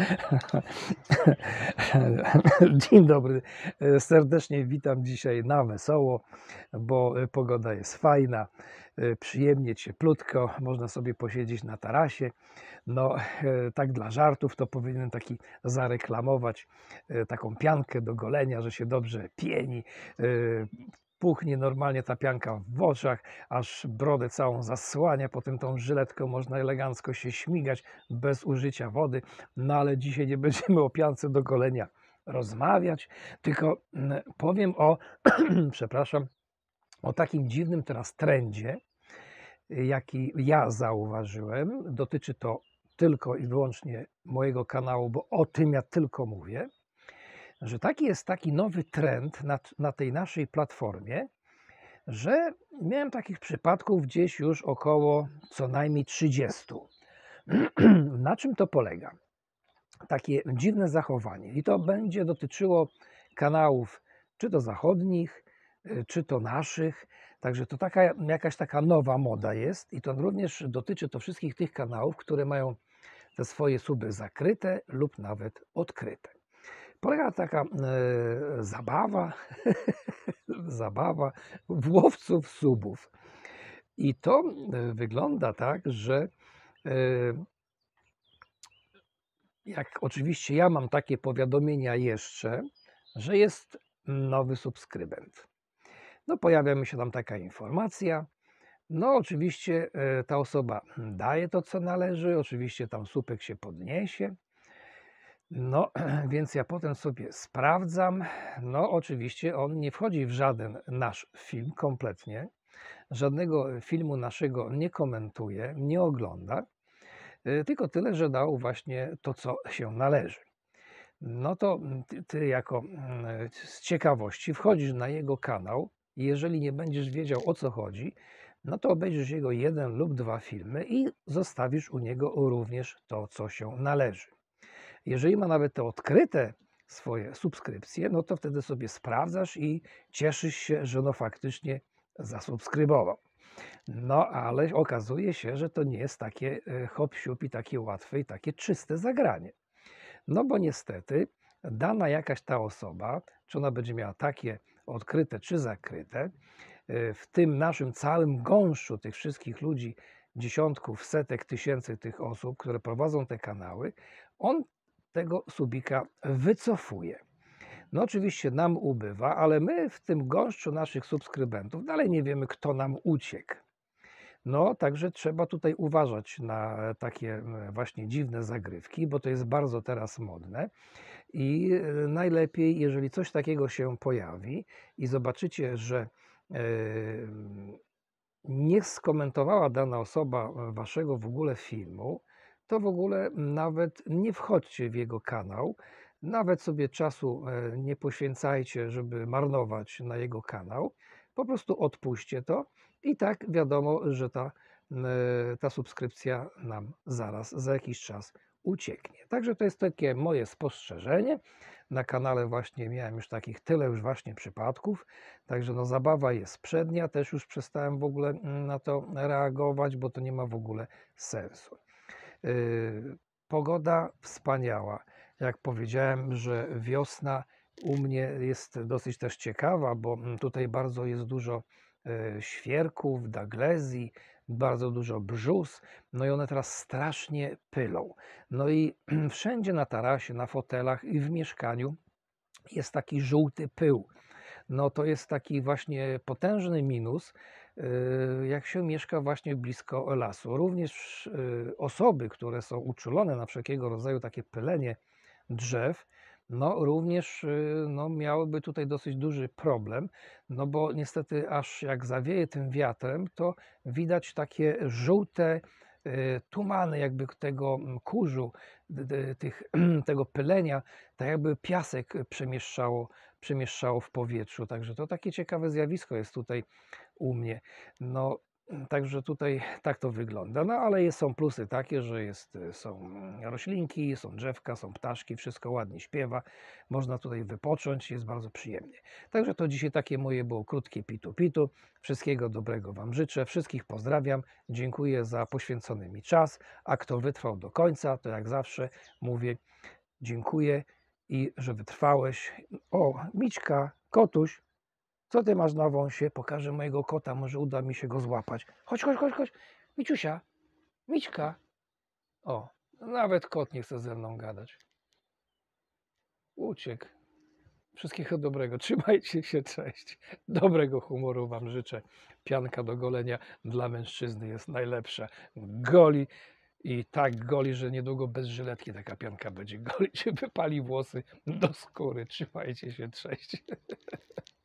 Dzień dobry, serdecznie witam dzisiaj na wesoło, bo pogoda jest fajna, przyjemnie, cieplutko, można sobie posiedzieć na tarasie. No, tak dla żartów to powinienem taki zareklamować e, taką piankę do golenia, że się dobrze pieni, e, puchnie normalnie ta pianka w oczach, aż brodę całą zasłania, potem tą żyletką można elegancko się śmigać bez użycia wody, no ale dzisiaj nie będziemy o piance do golenia rozmawiać, tylko mm, powiem o, przepraszam, o takim dziwnym teraz trendzie, jaki ja zauważyłem. Dotyczy to tylko i wyłącznie mojego kanału, bo o tym ja tylko mówię że taki jest taki nowy trend na, na tej naszej platformie, że miałem takich przypadków gdzieś już około co najmniej 30. na czym to polega? Takie dziwne zachowanie, i to będzie dotyczyło kanałów, czy to zachodnich, y, czy to naszych. Także to taka, jakaś taka nowa moda jest, i to również dotyczy to wszystkich tych kanałów, które mają te swoje suby zakryte lub nawet odkryte polega taka e, zabawa, zabawa w łowców subów. I to e, wygląda tak, że e, jak oczywiście ja mam takie powiadomienia jeszcze, że jest nowy subskrybent. No pojawia mi się tam taka informacja, no, oczywiście e, ta osoba daje to, co należy, oczywiście tam słupek się podniesie, no, więc ja potem sobie sprawdzam. No, oczywiście on nie wchodzi w żaden nasz film kompletnie. Żadnego filmu naszego nie komentuje, nie ogląda. Y, tylko tyle, że dał właśnie to, co się należy. No to mm, ty, jako mm, z ciekawości, wchodzisz na jego kanał. Jeżeli nie będziesz wiedział o co chodzi, no to obejrzysz jego jeden lub dwa filmy i zostawisz u niego również to, co się należy. Jeżeli ma nawet te odkryte swoje subskrypcje, no to wtedy sobie sprawdzasz i cieszysz się, że no faktycznie zasubskrybował. No ale okazuje się, że to nie jest takie e, hop i takie łatwe i takie czyste zagranie. No bo niestety dana jakaś ta osoba, czy ona będzie miała takie odkryte czy zakryte, e, w tym naszym całym gąszczu tych wszystkich ludzi, dziesiątków, setek tysięcy tych osób, które prowadzą te kanały, on tego subika wycofuje. No oczywiście nam ubywa, ale my w tym gąszczu naszych subskrybentów dalej nie wiemy, kto nam uciekł. No, także trzeba tutaj uważać na takie e, właśnie dziwne zagrywki, bo to jest bardzo teraz modne. I e, najlepiej, jeżeli coś takiego się pojawi i zobaczycie, że e, nie skomentowała dana osoba waszego w ogóle filmu, to w ogóle nawet nie wchodźcie w jego kanał. Nawet sobie czasu e, nie poświęcajcie, żeby marnować na jego kanał. Po prostu odpuśćcie to i tak wiadomo, że ta, e, ta subskrypcja nam zaraz, za jakiś czas ucieknie. Także to jest takie moje spostrzeżenie. Na kanale właśnie miałem już takich tyle już właśnie przypadków, także no zabawa jest przednia, też już przestałem w ogóle na to reagować, bo to nie ma w ogóle sensu. Y, pogoda wspaniała. Jak powiedziałem, że wiosna u mnie jest dosyć też ciekawa, bo mm, tutaj bardzo jest dużo y, świerków, daglezji, bardzo dużo brzus, no i one teraz strasznie pylą. No i wszędzie na tarasie, na fotelach i w mieszkaniu jest taki żółty pył. No to jest taki właśnie potężny minus, Y, jak się mieszka właśnie blisko lasu. Również y, osoby, które są uczulone na wszelkiego rodzaju takie pylenie drzew, no również y, no, miałyby tutaj dosyć duży problem, no bo niestety aż jak zawieje tym wiatrem, to widać takie żółte, E, tumany jakby tego mm, kurzu, tych, tego pylenia, tak jakby piasek e, przemieszczało, przemieszczało w powietrzu. Także to takie ciekawe zjawisko jest tutaj u mnie. No, Także tutaj tak to wygląda. No ale są plusy takie, że jest, y, są roślinki, są drzewka, są ptaszki, wszystko ładnie śpiewa. Można tutaj wypocząć, jest bardzo przyjemnie. Także to dzisiaj takie moje było krótkie pitu-pitu. Wszystkiego dobrego Wam życzę, wszystkich pozdrawiam. Dziękuję za poświęcony mi czas. A kto wytrwał do końca, to jak zawsze mówię dziękuję i że wytrwałeś. O, miczka, Kotuś, co ty masz na wąsie? Pokażę mojego kota, może uda mi się go złapać. Chodź, chodź, chodź, chodź. Miciusia, Miczka. O, nawet kot nie chce ze mną gadać. Uciekł. Wszystkiego dobrego. Trzymajcie się, cześć. Dobrego humoru Wam życzę. Pianka do golenia dla mężczyzny jest najlepsza. Goli i tak goli, że niedługo bez żyletki taka pianka będzie golić. Wypali włosy do skóry. Trzymajcie się, cześć.